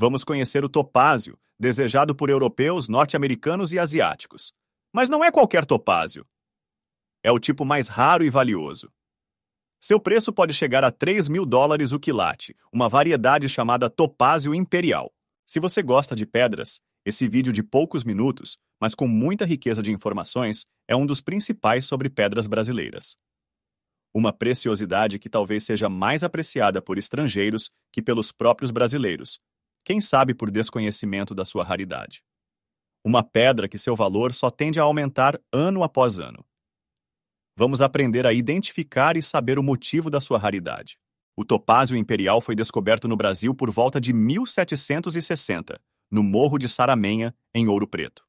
Vamos conhecer o topázio, desejado por europeus, norte-americanos e asiáticos. Mas não é qualquer topázio. É o tipo mais raro e valioso. Seu preço pode chegar a 3 mil dólares o quilate, uma variedade chamada topázio imperial. Se você gosta de pedras, esse vídeo de poucos minutos, mas com muita riqueza de informações, é um dos principais sobre pedras brasileiras. Uma preciosidade que talvez seja mais apreciada por estrangeiros que pelos próprios brasileiros, quem sabe por desconhecimento da sua raridade. Uma pedra que seu valor só tende a aumentar ano após ano. Vamos aprender a identificar e saber o motivo da sua raridade. O topázio imperial foi descoberto no Brasil por volta de 1760, no Morro de Saramenha, em Ouro Preto.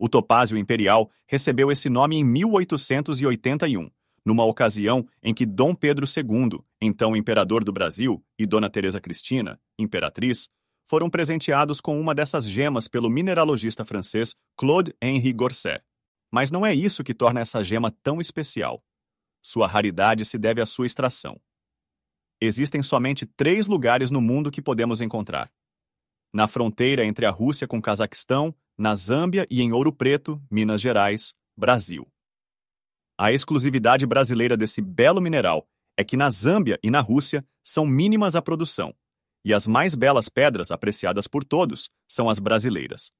O topázio imperial recebeu esse nome em 1881, numa ocasião em que Dom Pedro II, então imperador do Brasil, e Dona Teresa Cristina, imperatriz, foram presenteados com uma dessas gemas pelo mineralogista francês Claude Henri Gorset. Mas não é isso que torna essa gema tão especial. Sua raridade se deve à sua extração. Existem somente três lugares no mundo que podemos encontrar: na fronteira entre a Rússia com o Cazaquistão, na Zâmbia e em Ouro Preto, Minas Gerais, Brasil. A exclusividade brasileira desse belo mineral é que na Zâmbia e na Rússia são mínimas a produção, e as mais belas pedras apreciadas por todos são as brasileiras.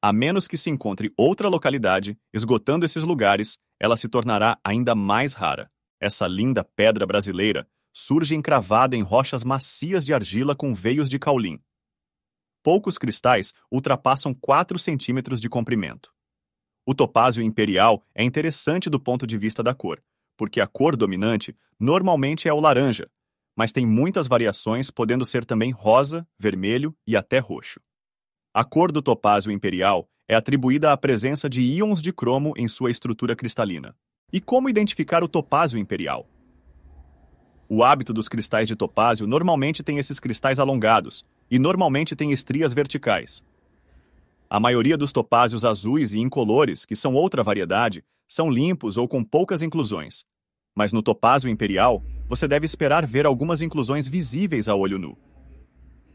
A menos que se encontre outra localidade, esgotando esses lugares, ela se tornará ainda mais rara. Essa linda pedra brasileira surge encravada em rochas macias de argila com veios de caulim. Poucos cristais ultrapassam 4 centímetros de comprimento. O topázio imperial é interessante do ponto de vista da cor, porque a cor dominante normalmente é o laranja, mas tem muitas variações, podendo ser também rosa, vermelho e até roxo. A cor do topázio imperial é atribuída à presença de íons de cromo em sua estrutura cristalina. E como identificar o topázio imperial? O hábito dos cristais de topázio normalmente tem esses cristais alongados e normalmente tem estrias verticais, a maioria dos topázios azuis e incolores, que são outra variedade, são limpos ou com poucas inclusões. Mas no topázio imperial, você deve esperar ver algumas inclusões visíveis a olho nu.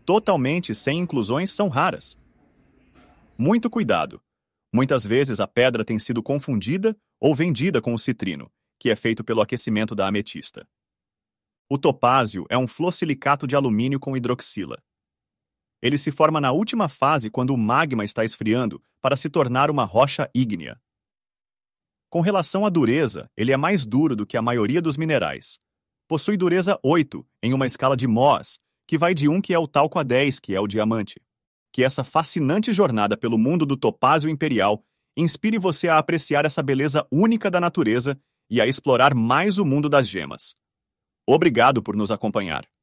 Totalmente sem inclusões são raras. Muito cuidado. Muitas vezes a pedra tem sido confundida ou vendida com o citrino, que é feito pelo aquecimento da ametista. O topázio é um flossilicato de alumínio com hidroxila. Ele se forma na última fase quando o magma está esfriando para se tornar uma rocha ígnea. Com relação à dureza, ele é mais duro do que a maioria dos minerais. Possui dureza 8, em uma escala de Mohs, que vai de 1 que é o talco a 10, que é o diamante. Que essa fascinante jornada pelo mundo do topázio imperial inspire você a apreciar essa beleza única da natureza e a explorar mais o mundo das gemas. Obrigado por nos acompanhar.